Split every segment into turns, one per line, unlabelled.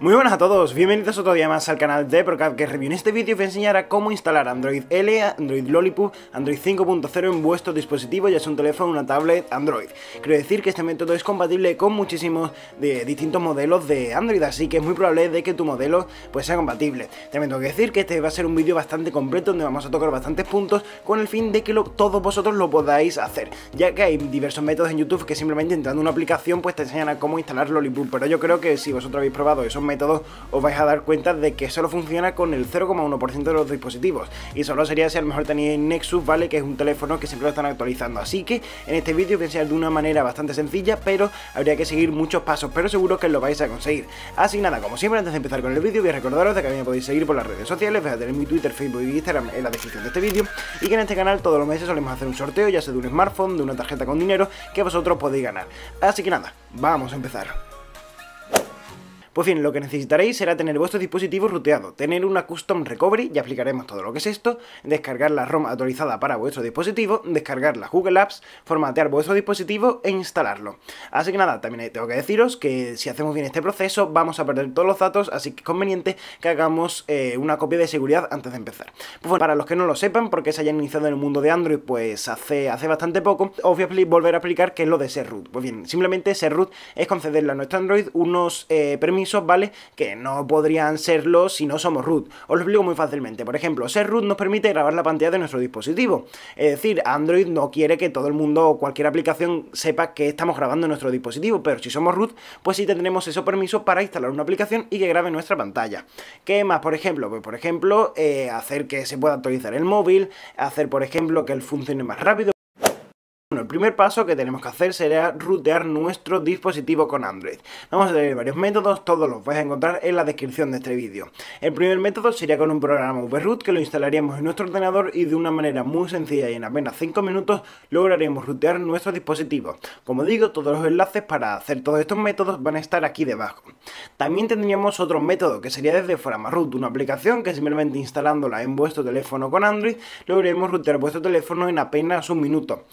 Muy buenas a todos, bienvenidos otro día más al canal de Procad que Review. En este vídeo os voy a cómo instalar Android L, Android Lollipop, Android 5.0 en vuestro dispositivo, ya sea un teléfono, una tablet, Android. Quiero decir que este método es compatible con muchísimos de distintos modelos de Android, así que es muy probable de que tu modelo pues sea compatible. También tengo que decir que este va a ser un vídeo bastante completo donde vamos a tocar bastantes puntos con el fin de que todos vosotros lo podáis hacer, ya que hay diversos métodos en YouTube que simplemente entrando en una aplicación pues te enseñan a cómo instalar Lollipop, pero yo creo que si vosotros habéis probado esos métodos os vais a dar cuenta de que solo funciona con el 0,1% de los dispositivos y solo sería si a lo mejor tenéis Nexus, ¿vale? Que es un teléfono que siempre lo están actualizando, así que en este vídeo voy a enseñar de una manera bastante sencilla, pero habría que seguir muchos pasos, pero seguro que lo vais a conseguir. Así nada, como siempre, antes de empezar con el vídeo voy a recordaros de que a me podéis seguir por las redes sociales, voy a tener mi Twitter, Facebook y Instagram en la descripción de este vídeo y que en este canal todos los meses solemos hacer un sorteo, ya sea de un smartphone, de una tarjeta con dinero que vosotros podéis ganar. Así que nada, vamos a empezar. Pues bien, lo que necesitaréis será tener vuestro dispositivo ruteado, tener una Custom Recovery, ya aplicaremos todo lo que es esto, descargar la ROM actualizada para vuestro dispositivo, descargar la Google Apps, formatear vuestro dispositivo e instalarlo. Así que nada, también tengo que deciros que si hacemos bien este proceso vamos a perder todos los datos, así que es conveniente que hagamos eh, una copia de seguridad antes de empezar. Pues para los que no lo sepan, porque se hayan iniciado en el mundo de Android pues hace, hace bastante poco, obviamente volver a explicar qué es lo de ser root. Pues bien, simplemente ser root es concederle a nuestro Android unos eh, permisos permisos, ¿vale? Que no podrían serlo si no somos root. Os lo explico muy fácilmente. Por ejemplo, ser root nos permite grabar la pantalla de nuestro dispositivo. Es decir, Android no quiere que todo el mundo o cualquier aplicación sepa que estamos grabando nuestro dispositivo, pero si somos root, pues sí tendremos esos permisos para instalar una aplicación y que grabe nuestra pantalla. ¿Qué más, por ejemplo? Pues por ejemplo, eh, hacer que se pueda actualizar el móvil, hacer, por ejemplo, que él funcione más rápido, bueno, el primer paso que tenemos que hacer será rootear nuestro dispositivo con Android. Vamos a tener varios métodos, todos los vais a encontrar en la descripción de este vídeo. El primer método sería con un programa VRoot que lo instalaríamos en nuestro ordenador y de una manera muy sencilla y en apenas 5 minutos lograremos rootear nuestro dispositivo. Como digo, todos los enlaces para hacer todos estos métodos van a estar aquí debajo. También tendríamos otro método que sería desde Root, una aplicación que simplemente instalándola en vuestro teléfono con Android lograremos rootear vuestro teléfono en apenas un minuto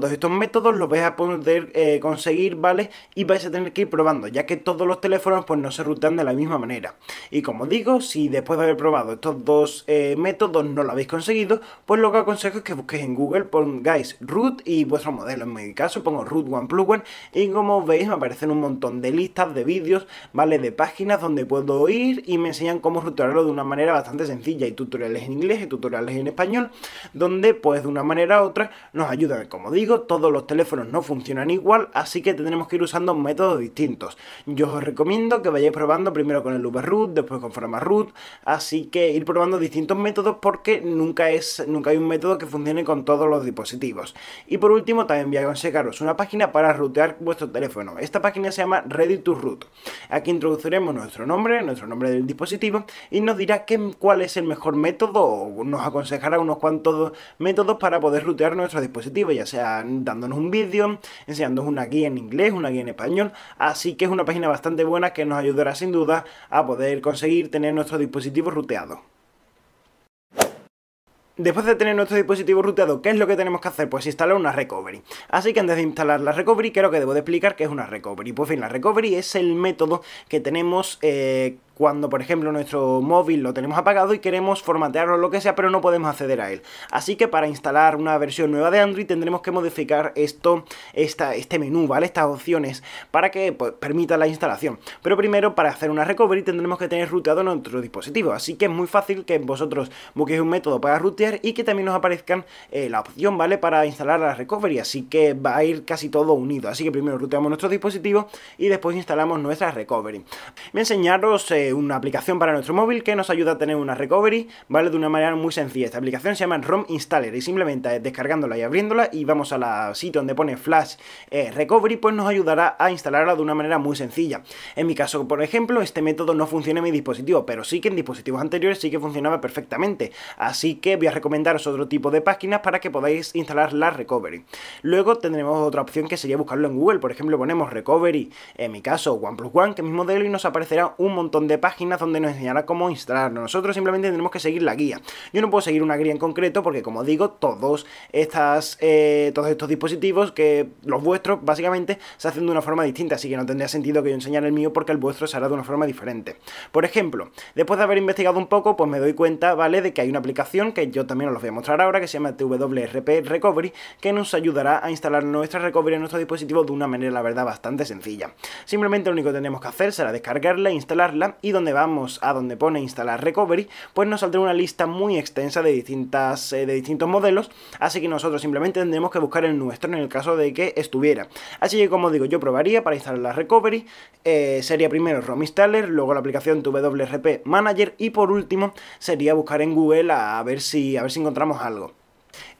todos estos métodos los vais a poder eh, conseguir, ¿vale? Y vais a tener que ir probando, ya que todos los teléfonos pues no se rutan de la misma manera. Y como digo, si después de haber probado estos dos eh, métodos no lo habéis conseguido, pues lo que aconsejo es que busquéis en Google, pongáis root y vuestro modelo. En mi caso pongo root one plus one y como veis me aparecen un montón de listas, de vídeos, ¿vale? De páginas donde puedo ir y me enseñan cómo rutarlo de una manera bastante sencilla. y tutoriales en inglés y tutoriales en español, donde pues de una manera u otra nos ayudan, como digo, todos los teléfonos no funcionan igual, así que tendremos que ir usando métodos distintos. Yo os recomiendo que vayáis probando primero con el VRoot, después con Forma root, así que ir probando distintos métodos porque nunca, es, nunca hay un método que funcione con todos los dispositivos. Y por último, también voy a aconsejaros una página para rootear vuestro teléfono. Esta página se llama Ready to Root. Aquí introduciremos nuestro nombre, nuestro nombre del dispositivo y nos dirá cuál es el mejor método o nos aconsejará unos cuantos métodos para poder rootear nuestro dispositivo, ya sea dándonos un vídeo, enseñándonos una guía en inglés, una guía en español, así que es una página bastante buena que nos ayudará sin duda a poder conseguir tener nuestro dispositivo ruteado. Después de tener nuestro dispositivo ruteado, ¿qué es lo que tenemos que hacer? Pues instalar una recovery. Así que antes de instalar la recovery, creo que debo de explicar qué es una recovery. Pues bien, la recovery es el método que tenemos eh, cuando, por ejemplo, nuestro móvil lo tenemos apagado y queremos formatearlo o lo que sea, pero no podemos acceder a él. Así que para instalar una versión nueva de Android tendremos que modificar esto, esta, este menú, ¿vale? Estas opciones para que pues, permita la instalación. Pero primero, para hacer una recovery tendremos que tener ruteado nuestro dispositivo. Así que es muy fácil que vosotros busquéis un método para rutear y que también nos aparezcan eh, la opción, ¿vale? Para instalar la recovery. Así que va a ir casi todo unido. Así que primero ruteamos nuestro dispositivo y después instalamos nuestra recovery. me enseñaros... Eh, una aplicación para nuestro móvil que nos ayuda a tener una recovery, ¿vale? De una manera muy sencilla. Esta aplicación se llama ROM Installer y simplemente descargándola y abriéndola y vamos a la sitio donde pone Flash eh, Recovery, pues nos ayudará a instalarla de una manera muy sencilla. En mi caso, por ejemplo, este método no funciona en mi dispositivo, pero sí que en dispositivos anteriores sí que funcionaba perfectamente. Así que voy a recomendaros otro tipo de páginas para que podáis instalar la recovery. Luego tendremos otra opción que sería buscarlo en Google. Por ejemplo, ponemos recovery, en mi caso OnePlus One, que es mi modelo, y nos aparecerá un montón de páginas donde nos enseñará cómo instalarlo. Nosotros simplemente tendremos que seguir la guía. Yo no puedo seguir una guía en concreto porque, como digo, todos, estas, eh, todos estos dispositivos, que los vuestros, básicamente, se hacen de una forma distinta, así que no tendría sentido que yo enseñara el mío porque el vuestro se hará de una forma diferente. Por ejemplo, después de haber investigado un poco, pues me doy cuenta, ¿vale?, de que hay una aplicación que yo también os los voy a mostrar ahora, que se llama TWRP Recovery, que nos ayudará a instalar nuestra recovery en nuestro dispositivo de una manera, la verdad, bastante sencilla. Simplemente lo único que tenemos que hacer será descargarla, e instalarla y donde vamos a donde pone instalar recovery, pues nos saldrá una lista muy extensa de, distintas, eh, de distintos modelos, así que nosotros simplemente tendremos que buscar el nuestro en el caso de que estuviera. Así que como digo, yo probaría para instalar la recovery, eh, sería primero ROM installer, luego la aplicación WRP manager y por último sería buscar en Google a ver si, a ver si encontramos algo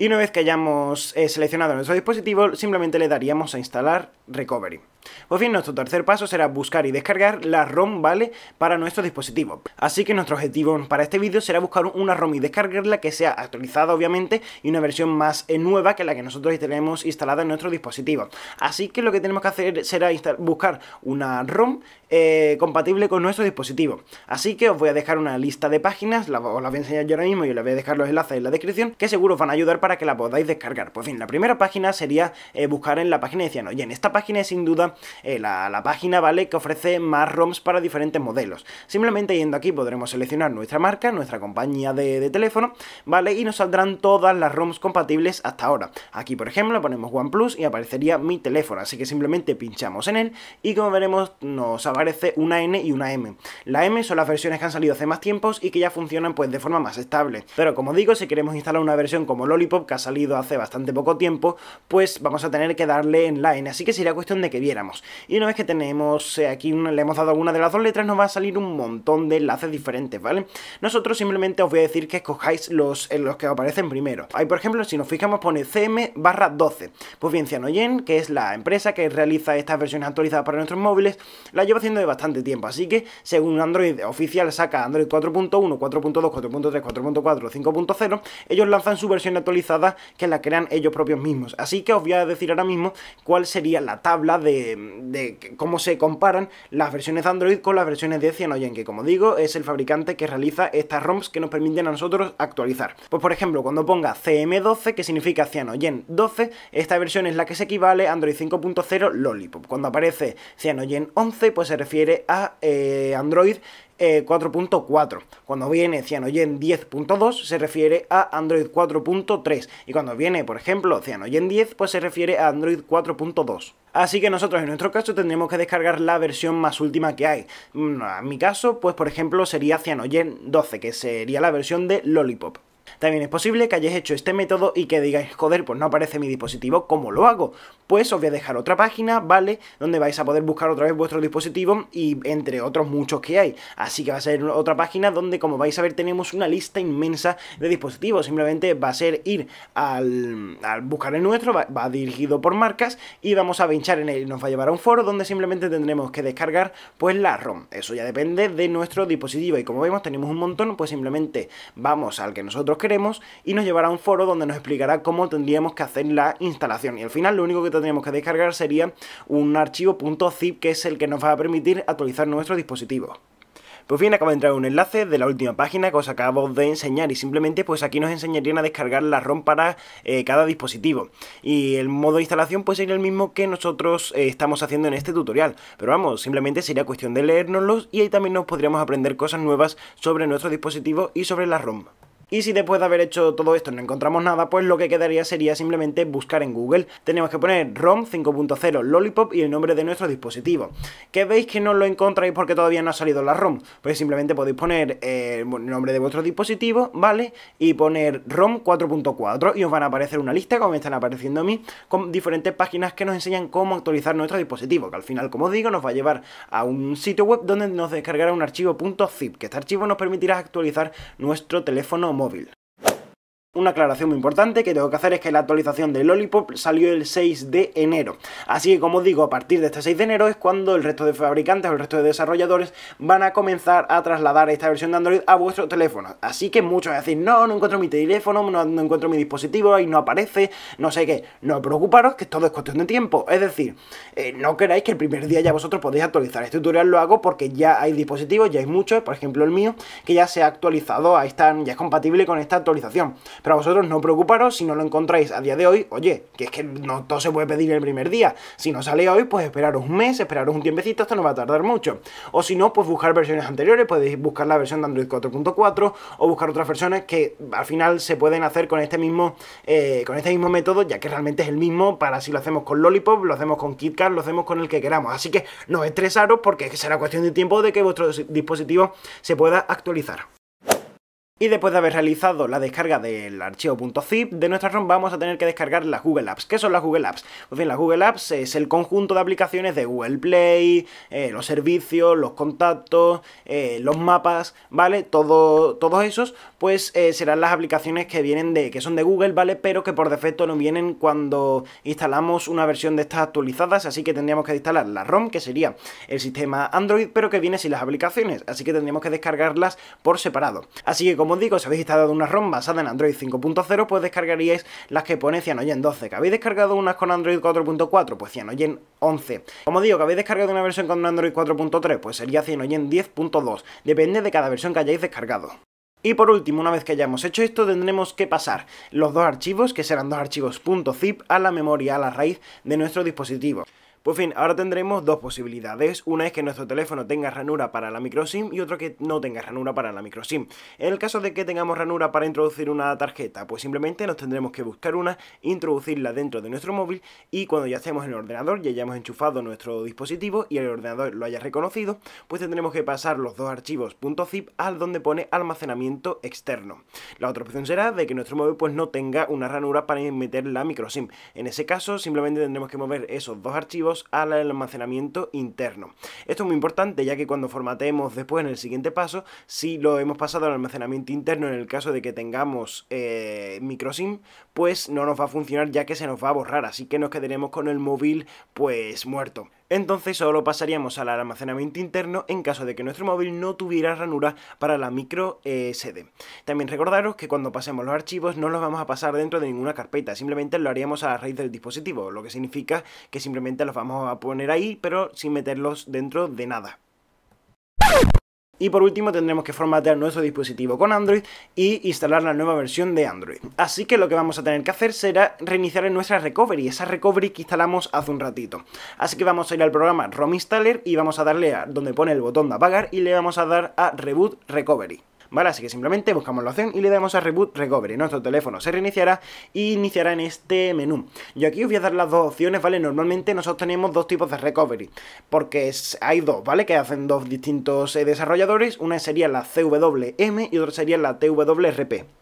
y una vez que hayamos eh, seleccionado nuestro dispositivo simplemente le daríamos a instalar Recovery. Por fin, nuestro tercer paso será buscar y descargar la ROM ¿vale? para nuestro dispositivo. Así que nuestro objetivo para este vídeo será buscar una ROM y descargarla que sea actualizada obviamente y una versión más eh, nueva que la que nosotros tenemos instalada en nuestro dispositivo. Así que lo que tenemos que hacer será buscar una ROM eh, compatible con nuestro dispositivo. Así que os voy a dejar una lista de páginas, os las voy a enseñar yo ahora mismo y os voy a dejar los enlaces en la descripción que seguro van a ayudar para para que la podáis descargar. Pues bien, la primera página sería eh, buscar en la página de Ciano y en esta página es sin duda eh, la, página, ¿vale? Que ofrece más ROMs para diferentes modelos. Simplemente yendo aquí podremos seleccionar nuestra marca, nuestra compañía de, de teléfono, ¿vale? Y nos saldrán todas las ROMs compatibles hasta ahora. Aquí, por ejemplo, ponemos OnePlus y aparecería mi teléfono, así que simplemente pinchamos en él y como veremos nos aparece una N y una M. La M son las versiones que han salido hace más tiempos y que ya funcionan pues de forma más estable. Pero como digo, si queremos instalar una versión como Lollipop, que ha salido hace bastante poco tiempo, pues vamos a tener que darle en line así que sería cuestión de que viéramos. Y una vez que tenemos eh, aquí, le hemos dado alguna de las dos letras, nos va a salir un montón de enlaces diferentes, ¿vale? Nosotros simplemente os voy a decir que escojáis los, eh, los que aparecen primero. Ahí, por ejemplo, si nos fijamos pone CM barra 12. Pues bien, Cianoyen que es la empresa que realiza estas versiones actualizadas para nuestros móviles, la lleva haciendo de bastante tiempo, así que según Android oficial saca Android 4.1, 4.2, 4.3, 4.4, 5.0, ellos lanzan su versión actualizada que la crean ellos propios mismos. Así que os voy a decir ahora mismo cuál sería la tabla de, cómo se comparan las versiones de Android con las versiones de Cyanogen, que como digo es el fabricante que realiza estas ROMs que nos permiten a nosotros actualizar. Pues por ejemplo, cuando ponga CM12, que significa Cyanogen 12, esta versión es la que se equivale a Android 5.0 Lollipop. Cuando aparece Cyanogen 11, pues se refiere a eh, Android 4.4. Eh, cuando viene Cyanogen 10.2 se refiere a Android 4.3 y cuando viene, por ejemplo, Cyanogen 10 pues se refiere a Android 4.2. Así que nosotros en nuestro caso tendremos que descargar la versión más última que hay. En mm, mi caso, pues por ejemplo sería Cyanogen 12, que sería la versión de Lollipop. También es posible que hayáis hecho este método y que digáis, joder, pues no aparece mi dispositivo, ¿cómo lo hago? Pues os voy a dejar otra página, ¿vale? Donde vais a poder buscar otra vez vuestro dispositivo y entre otros muchos que hay. Así que va a ser otra página donde, como vais a ver, tenemos una lista inmensa de dispositivos. Simplemente va a ser ir al, buscar el nuestro, va, dirigido por marcas y vamos a pinchar en él. Nos va a llevar a un foro donde simplemente tendremos que descargar pues la ROM. Eso ya depende de nuestro dispositivo y como vemos tenemos un montón, pues simplemente vamos al que nosotros queremos y nos llevará a un foro donde nos explicará cómo tendríamos que hacer la instalación. Y al final lo único que tendríamos que descargar sería un archivo .zip que es el que nos va a permitir actualizar nuestro dispositivo. Pues bien, acaba de entrar un enlace de la última página que os acabo de enseñar y simplemente pues aquí nos enseñarían a descargar la ROM para eh, cada dispositivo. Y el modo de instalación pues sería el mismo que nosotros eh, estamos haciendo en este tutorial. Pero vamos, simplemente sería cuestión de leérnoslos y ahí también nos podríamos aprender cosas nuevas sobre nuestro dispositivo y sobre la ROM. Y si después de haber hecho todo esto no encontramos nada, pues lo que quedaría sería simplemente buscar en Google. Tenemos que poner ROM 5.0 Lollipop y el nombre de nuestro dispositivo. ¿Qué veis que no lo encontráis porque todavía no ha salido la ROM. Pues simplemente podéis poner eh, el nombre de vuestro dispositivo, ¿vale? Y poner ROM 4.4 y os van a aparecer una lista, como me están apareciendo a mí, con diferentes páginas que nos enseñan cómo actualizar nuestro dispositivo. Que al final, como os digo, nos va a llevar a un sitio web donde nos descargará un archivo .zip, que este archivo nos permitirá actualizar nuestro teléfono móvil. Una aclaración muy importante que tengo que hacer es que la actualización del Lollipop salió el 6 de enero. Así que como os digo, a partir de este 6 de enero es cuando el resto de fabricantes o el resto de desarrolladores van a comenzar a trasladar esta versión de Android a vuestro teléfono Así que muchos decir, no, no encuentro mi teléfono, no, encuentro mi dispositivo, ahí no aparece, no sé qué. No preocuparos que todo es cuestión de tiempo. Es decir, eh, no queráis que el primer día ya vosotros podéis actualizar. Este tutorial lo hago porque ya hay dispositivos, ya hay muchos, por ejemplo el mío, que ya se ha actualizado, están, ya es compatible con esta actualización. Pero a vosotros no preocuparos si no lo encontráis a día de hoy, oye, que es que no todo se puede pedir el primer día. Si no sale hoy, pues esperaros un mes, esperaros un tiempecito, esto no va a tardar mucho. O si no, pues buscar versiones anteriores, podéis buscar la versión de Android 4.4 o buscar otras versiones que al final se pueden hacer con este mismo, eh, con este mismo método, ya que realmente es el mismo para si lo hacemos con Lollipop, lo hacemos con KitKat, lo hacemos con el que queramos. Así que no estresaros porque será cuestión de tiempo de que vuestro dispositivo se pueda actualizar. Y después de haber realizado la descarga del archivo .zip de nuestra ROM vamos a tener que descargar las Google Apps. ¿Qué son las Google Apps? Pues bien, las Google Apps es el conjunto de aplicaciones de Google Play, eh, los servicios, los contactos, eh, los mapas, ¿vale? Todo, todos esos pues eh, serán las aplicaciones que vienen de que son de Google, ¿vale? Pero que por defecto no vienen cuando instalamos una versión de estas actualizadas, así que tendríamos que instalar la ROM, que sería el sistema Android, pero que viene sin las aplicaciones, así que tendríamos que descargarlas por separado. Así que como como digo, si habéis instalado una ROM basada en Android 5.0, pues descargaríais las que pone Cyanogen 12. Que habéis descargado unas con Android 4.4, pues Cyanogen 11. Como digo, que habéis descargado una versión con Android 4.3, pues sería Cyanogen 10.2. Depende de cada versión que hayáis descargado. Y por último, una vez que hayamos hecho esto, tendremos que pasar los dos archivos, que serán dos archivos .zip, a la memoria, a la raíz de nuestro dispositivo. Pues fin, ahora tendremos dos posibilidades. Una es que nuestro teléfono tenga ranura para la micro SIM y otra que no tenga ranura para la micro SIM En el caso de que tengamos ranura para introducir una tarjeta, pues simplemente nos tendremos que buscar una, introducirla dentro de nuestro móvil y cuando ya estemos el ordenador, ya hayamos enchufado nuestro dispositivo y el ordenador lo haya reconocido, pues tendremos que pasar los dos archivos .zip al donde pone almacenamiento externo. La otra opción será de que nuestro móvil pues no tenga una ranura para meter la micro SIM En ese caso, simplemente tendremos que mover esos dos archivos al almacenamiento interno. Esto es muy importante ya que cuando formatemos después en el siguiente paso, si lo hemos pasado al almacenamiento interno en el caso de que tengamos eh, microSIM, pues no nos va a funcionar ya que se nos va a borrar, así que nos quedaremos con el móvil pues muerto. Entonces solo pasaríamos al almacenamiento interno en caso de que nuestro móvil no tuviera ranura para la micro eh, SD. También recordaros que cuando pasemos los archivos no los vamos a pasar dentro de ninguna carpeta, simplemente lo haríamos a la raíz del dispositivo, lo que significa que simplemente los vamos a poner ahí pero sin meterlos dentro de nada. Y por último tendremos que formatear nuestro dispositivo con Android y instalar la nueva versión de Android. Así que lo que vamos a tener que hacer será reiniciar en nuestra recovery, esa recovery que instalamos hace un ratito. Así que vamos a ir al programa ROM Installer y vamos a darle a donde pone el botón de apagar y le vamos a dar a Reboot Recovery. ¿vale? Así que simplemente buscamos la opción y le damos a Reboot Recovery. Nuestro teléfono se reiniciará e iniciará en este menú. Yo aquí os voy a dar las dos opciones, ¿vale? Normalmente nosotros tenemos dos tipos de recovery, porque hay dos, ¿vale? Que hacen dos distintos eh, desarrolladores. Una sería la CWM y otra sería la TWRP.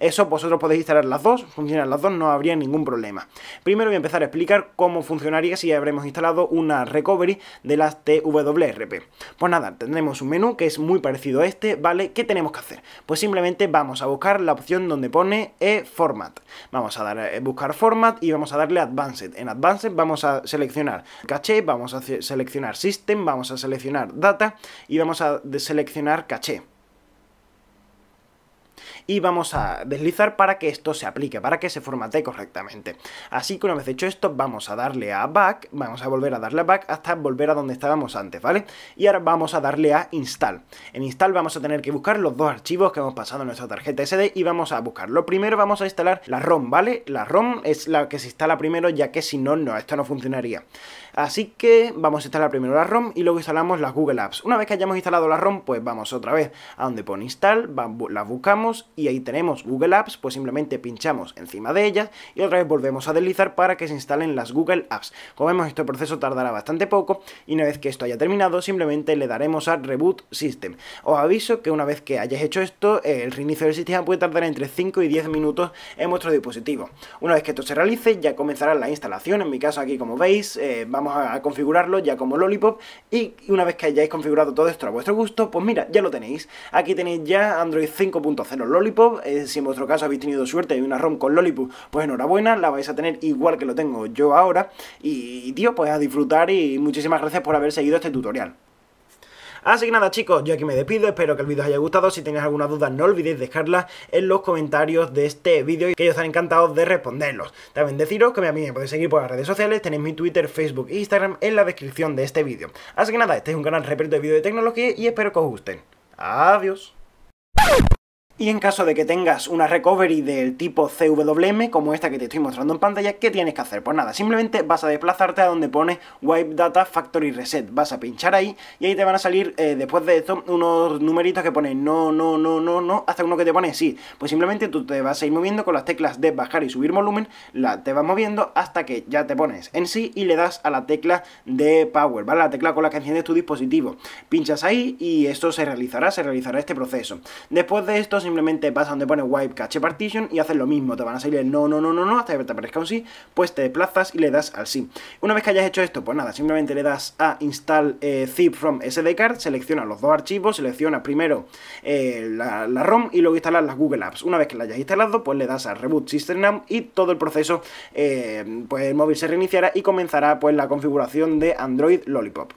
Eso vosotros podéis instalar las dos, funcionan las dos, no habría ningún problema. Primero voy a empezar a explicar cómo funcionaría si habremos instalado una recovery de las TWRP. Pues nada, tendremos un menú que es muy parecido a este, ¿vale? ¿Qué tenemos que hacer? Pues simplemente vamos a buscar la opción donde pone e Format. Vamos a dar, a eh, buscar Format y vamos a darle Advanced. En Advanced vamos a seleccionar caché, vamos a seleccionar System, vamos a seleccionar Data y vamos a seleccionar caché y vamos a deslizar para que esto se aplique, para que se formate correctamente. Así que una vez hecho esto, vamos a darle a back, vamos a volver a darle a back hasta volver a donde estábamos antes, ¿vale? Y ahora vamos a darle a install. En install vamos a tener que buscar los dos archivos que hemos pasado en nuestra tarjeta SD y vamos a buscarlo. Primero vamos a instalar la ROM, ¿vale? La ROM es la que se instala primero ya que si no, no, esto no funcionaría. Así que vamos a instalar primero la ROM y luego instalamos las Google Apps. Una vez que hayamos instalado la ROM, pues vamos otra vez a donde pone install, la buscamos y ahí tenemos Google Apps, pues simplemente pinchamos encima de ellas y otra vez volvemos a deslizar para que se instalen las Google Apps. Como vemos, este proceso tardará bastante poco y una vez que esto haya terminado, simplemente le daremos a Reboot System. Os aviso que una vez que hayáis hecho esto, el reinicio del sistema puede tardar entre 5 y 10 minutos en vuestro dispositivo. Una vez que esto se realice, ya comenzará la instalación. En mi caso aquí, como veis, eh, vamos vamos a configurarlo ya como Lollipop y una vez que hayáis configurado todo esto a vuestro gusto, pues mira, ya lo tenéis. Aquí tenéis ya Android 5.0 Lollipop, eh, si en vuestro caso habéis tenido suerte y una ROM con Lollipop, pues enhorabuena, la vais a tener igual que lo tengo yo ahora y tío, pues a disfrutar y muchísimas gracias por haber seguido este tutorial. Así que nada chicos, yo aquí me despido, espero que el vídeo os haya gustado, si tenéis alguna duda no olvidéis dejarla en los comentarios de este vídeo, y que yo estaré encantado de responderlos. También deciros que a mí me podéis seguir por las redes sociales, tenéis mi Twitter, Facebook e Instagram en la descripción de este vídeo. Así que nada, este es un canal repleto de vídeos de tecnología y espero que os gusten. Adiós. Y en caso de que tengas una recovery del tipo CWM, como esta que te estoy mostrando en pantalla, ¿qué tienes que hacer? Pues nada, simplemente vas a desplazarte a donde pone Wipe Data Factory Reset. Vas a pinchar ahí y ahí te van a salir, eh, después de esto, unos numeritos que ponen no, no, no, no, no, hasta uno que te pone sí. Pues simplemente tú te vas a ir moviendo con las teclas de bajar y subir volumen, la, te vas moviendo hasta que ya te pones en sí y le das a la tecla de Power, ¿vale? La tecla con la que enciendes tu dispositivo. Pinchas ahí y esto se realizará, se realizará este proceso. Después de esto, simplemente vas a donde pone wipe cache partition y haces lo mismo, te van a salir el no, no, no, no, no, hasta que te aparezca un sí, pues te desplazas y le das al sí. Una vez que hayas hecho esto, pues nada, simplemente le das a install eh, zip from SD card, selecciona los dos archivos, selecciona primero eh, la, ROM y luego instalas las Google Apps. Una vez que la hayas instalado, pues le das a reboot system now y todo el proceso, eh, pues el móvil se reiniciará y comenzará pues la configuración de Android Lollipop.